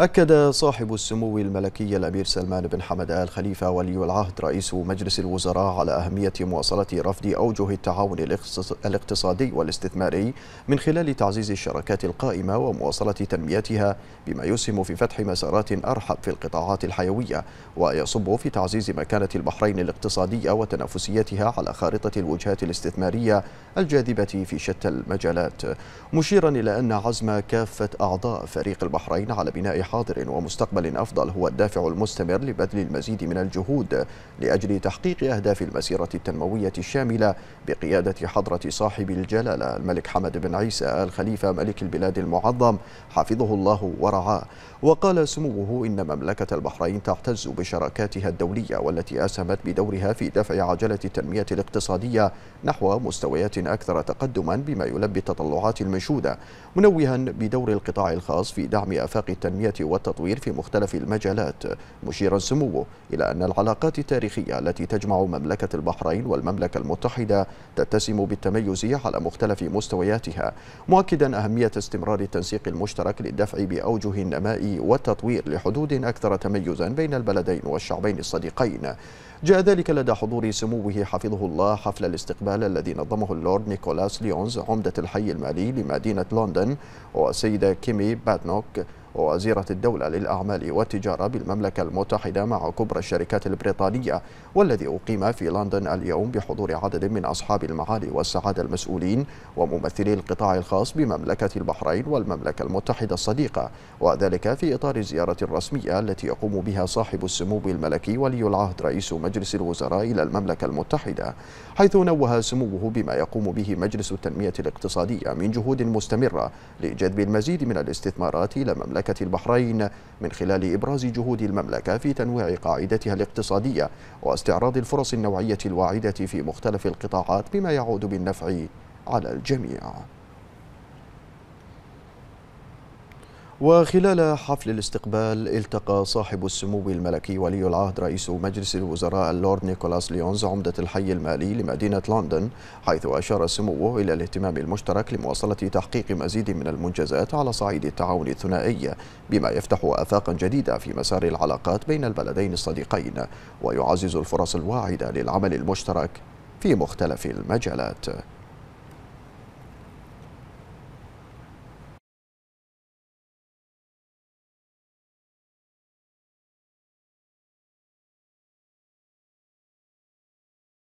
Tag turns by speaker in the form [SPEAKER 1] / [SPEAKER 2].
[SPEAKER 1] أكد صاحب السمو الملكي الأمير سلمان بن حمد آل خليفة ولي العهد رئيس مجلس الوزراء على أهمية مواصلة رفض أوجه التعاون الاقتصادي والاستثماري من خلال تعزيز الشراكات القائمة ومواصلة تنميتها بما يسهم في فتح مسارات أرحب في القطاعات الحيوية ويصب في تعزيز مكانة البحرين الاقتصادية وتنافسيتها على خارطة الوجهات الاستثمارية الجاذبة في شتى المجالات مشيرا إلى أن عزم كافة أعضاء فريق البحرين على بناء حاضر ومستقبل أفضل هو الدافع المستمر لبذل المزيد من الجهود لأجل تحقيق أهداف المسيرة التنموية الشاملة بقيادة حضرة صاحب الجلالة الملك حمد بن عيسى الخليفة ملك البلاد المعظم حفظه الله ورعاه وقال سموه إن مملكة البحرين تعتز بشراكاتها الدولية والتي أسهمت بدورها في دفع عجلة التنمية الاقتصادية نحو مستويات أكثر تقدما بما يلبي التطلعات المنشودة منوها بدور القطاع الخاص في دعم آفاق التنمية والتطوير في مختلف المجالات مشيرا سموه إلى أن العلاقات التاريخية التي تجمع مملكة البحرين والمملكة المتحدة تتسم بالتميز على مختلف مستوياتها مؤكدا أهمية استمرار التنسيق المشترك للدفع بأوجه النماء والتطوير لحدود أكثر تميزا بين البلدين والشعبين الصديقين جاء ذلك لدى حضور سموه حفظه الله حفل الاستقبال الذي نظمه اللورد نيكولاس ليونز عمدة الحي المالي لمدينة لندن والسيدة كيمي باتنوك ووزيرة الدولة للأعمال والتجارة بالمملكة المتحدة مع كبرى الشركات البريطانية والذي أقيم في لندن اليوم بحضور عدد من أصحاب المعالي والسعادة المسؤولين وممثلي القطاع الخاص بمملكة البحرين والمملكة المتحدة الصديقة وذلك في إطار الزيارة الرسمية التي يقوم بها صاحب السمو الملكي ولي العهد رئيس مجلس الوزراء إلى المملكة المتحدة حيث نوه سموه بما يقوم به مجلس التنمية الاقتصادية من جهود مستمرة لجذب المزيد من الاستثمارات إلى مملكة مملكة البحرين من خلال إبراز جهود المملكة في تنويع قاعدتها الاقتصادية واستعراض الفرص النوعية الواعدة في مختلف القطاعات بما يعود بالنفع على الجميع وخلال حفل الاستقبال التقى صاحب السمو الملكي ولي العهد رئيس مجلس الوزراء اللورد نيكولاس ليونز عمدة الحي المالي لمدينة لندن حيث أشار سموه إلى الاهتمام المشترك لمواصلة تحقيق مزيد من المنجزات على صعيد التعاون الثنائي بما يفتح آفاقا جديدة في مسار العلاقات بين البلدين الصديقين ويعزز الفرص الواعدة للعمل المشترك في مختلف المجالات